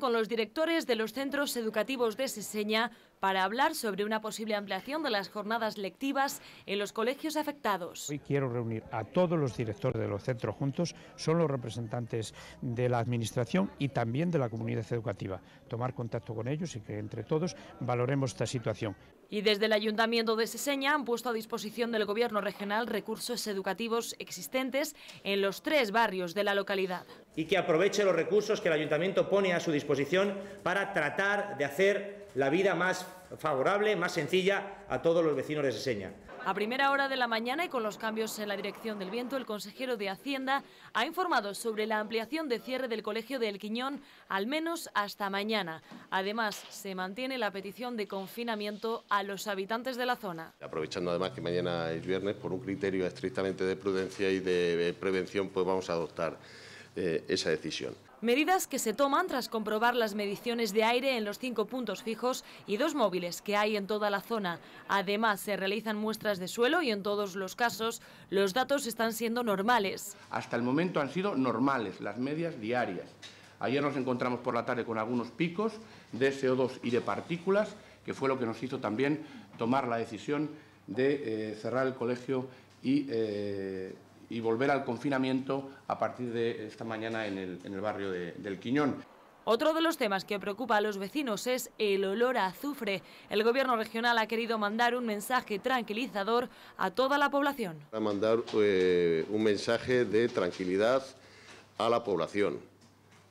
con los directores de los centros educativos de Seseña para hablar sobre una posible ampliación de las jornadas lectivas en los colegios afectados. Hoy quiero reunir a todos los directores de los centros juntos, son los representantes de la Administración y también de la comunidad educativa. Tomar contacto con ellos y que entre todos valoremos esta situación. Y desde el Ayuntamiento de Seseña han puesto a disposición del Gobierno regional recursos educativos existentes en los tres barrios de la localidad y que aproveche los recursos que el ayuntamiento pone a su disposición para tratar de hacer la vida más favorable, más sencilla a todos los vecinos de Seseña. A primera hora de la mañana y con los cambios en la dirección del viento, el consejero de Hacienda ha informado sobre la ampliación de cierre del colegio de El Quiñón al menos hasta mañana. Además, se mantiene la petición de confinamiento a los habitantes de la zona. Aprovechando además que mañana es viernes, por un criterio estrictamente de prudencia y de eh, prevención, pues vamos a adoptar eh, esa decisión. Medidas que se toman tras comprobar las mediciones de aire en los cinco puntos fijos y dos móviles que hay en toda la zona. Además, se realizan muestras de suelo y en todos los casos los datos están siendo normales. Hasta el momento han sido normales las medias diarias. Ayer nos encontramos por la tarde con algunos picos de CO2 y de partículas, que fue lo que nos hizo también tomar la decisión de eh, cerrar el colegio y eh, y volver al confinamiento a partir de esta mañana en el, barrio del Quiñón. Otro de los temas que preocupa a los vecinos es el olor a azufre. El gobierno regional ha querido mandar un mensaje tranquilizador a toda la población. mandar eh, un mensaje de tranquilidad a la población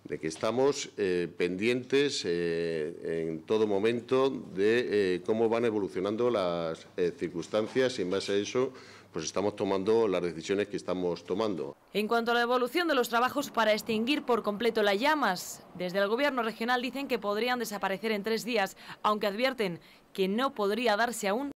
de que estamos eh, pendientes eh, en todo momento de eh, cómo van evolucionando las circunstancias y en base a eso pues estamos tomando las decisiones que estamos tomando. En cuanto a la evolución de los trabajos para extinguir por completo las llamas, desde el Gobierno regional dicen que podrían desaparecer en tres días, aunque advierten que no podría darse aún